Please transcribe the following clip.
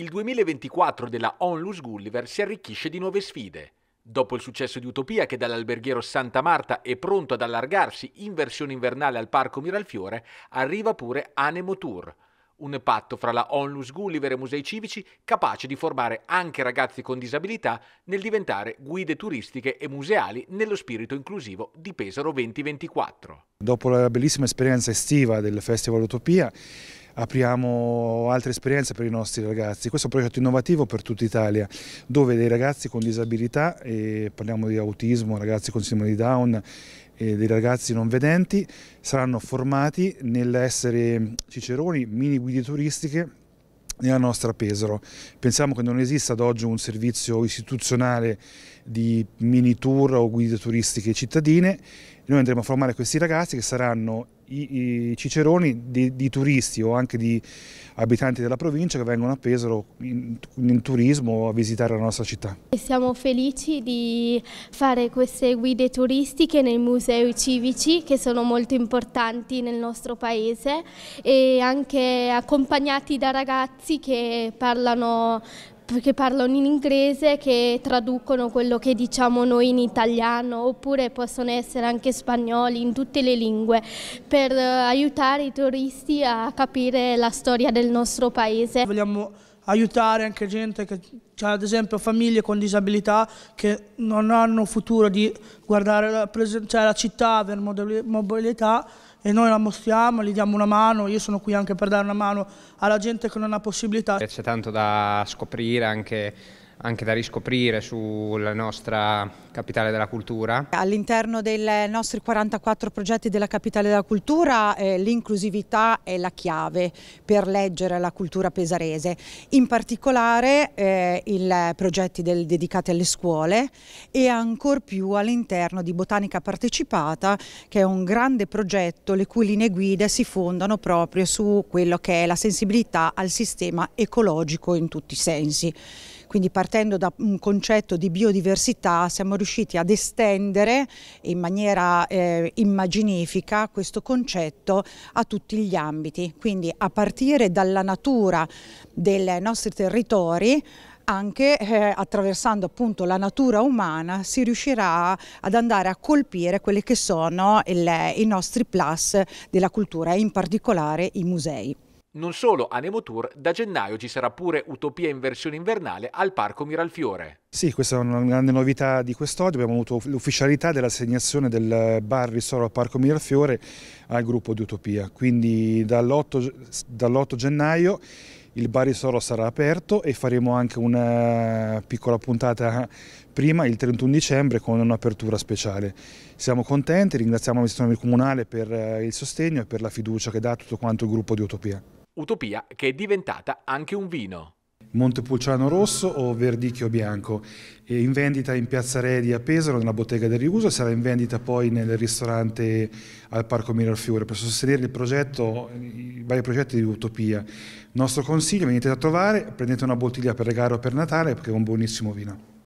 il 2024 della Onlus Gulliver si arricchisce di nuove sfide. Dopo il successo di Utopia che dall'alberghiero Santa Marta è pronto ad allargarsi in versione invernale al Parco Miralfiore, arriva pure Anemo Tour, un patto fra la Onlus Gulliver e musei civici capace di formare anche ragazzi con disabilità nel diventare guide turistiche e museali nello spirito inclusivo di Pesaro 2024. Dopo la bellissima esperienza estiva del Festival Utopia, apriamo altre esperienze per i nostri ragazzi. Questo è un progetto innovativo per tutta Italia, dove dei ragazzi con disabilità, parliamo di autismo, ragazzi con sindrome di Down, dei ragazzi non vedenti, saranno formati nell'essere ciceroni, mini guide turistiche nella nostra Pesaro. Pensiamo che non esista ad oggi un servizio istituzionale di mini tour o guide turistiche cittadine noi andremo a formare questi ragazzi che saranno i, i ciceroni di, di, turisti o anche di abitanti della provincia che vengono a Pesaro in, in turismo a visitare la nostra città. siamo felici di fare queste guide turistiche nei musei civici che sono molto importanti nel nostro paese e anche accompagnati da ragazzi che parlano che parlano in inglese, che traducono quello che diciamo noi in italiano, oppure possono essere anche spagnoli, in tutte le lingue, per eh, aiutare i turisti a capire la storia del nostro paese. Vogliamo aiutare anche gente che cioè ad esempio famiglie con disabilità che non hanno futuro di guardare la, cioè la città avere mobilità e noi la mostriamo, gli diamo una mano, io sono qui anche per dare una mano alla gente che non ha possibilità. C'è tanto da scoprire anche anche da riscoprire sulla nostra capitale della cultura. All'interno dei nostri 44 progetti della capitale della cultura eh, l'inclusività è la chiave per leggere la cultura pesarese, in particolare eh, i progetti del, dedicati alle scuole e ancor più all'interno di Botanica Partecipata che è un grande progetto le cui linee guida si fondano proprio su quello che è la sensibilità al sistema ecologico in tutti i sensi. Quindi partendo da un concetto di biodiversità siamo riusciti ad estendere in maniera eh, immaginifica questo concetto a tutti gli ambiti, quindi a partire dalla natura dei nostri territori anche eh, attraversando appunto la natura umana si riuscirà ad andare a colpire quelli che sono il, i nostri plus della cultura e in particolare i musei. Non solo a Nemo Tour, da gennaio ci sarà pure Utopia in versione invernale al Parco Miralfiore. Sì, questa è una grande novità di quest'oggi, abbiamo avuto l'ufficialità dell'assegnazione del bar ristoro al Parco Miralfiore al gruppo di Utopia, quindi dall'8, dall gennaio il bar ristoro sarà aperto e faremo anche una piccola puntata prima il 31 dicembre con un'apertura speciale. Siamo contenti, ringraziamo l'amministrazione comunale per eh, il sostegno e per la fiducia che dà a tutto quanto il gruppo di Utopia utopia che è diventata anche un vino. Montepulciano rosso o verdicchio bianco, è in vendita in Piazza Redi a Pesaro, nella bottega del riuso, sarà in vendita poi nel ristorante al Parco Miralfiore per sostenere il progetto, i vari progetti di Utopia. Il nostro consiglio, venite a trovare, prendete una bottiglia per regalo per Natale perché è un buonissimo vino.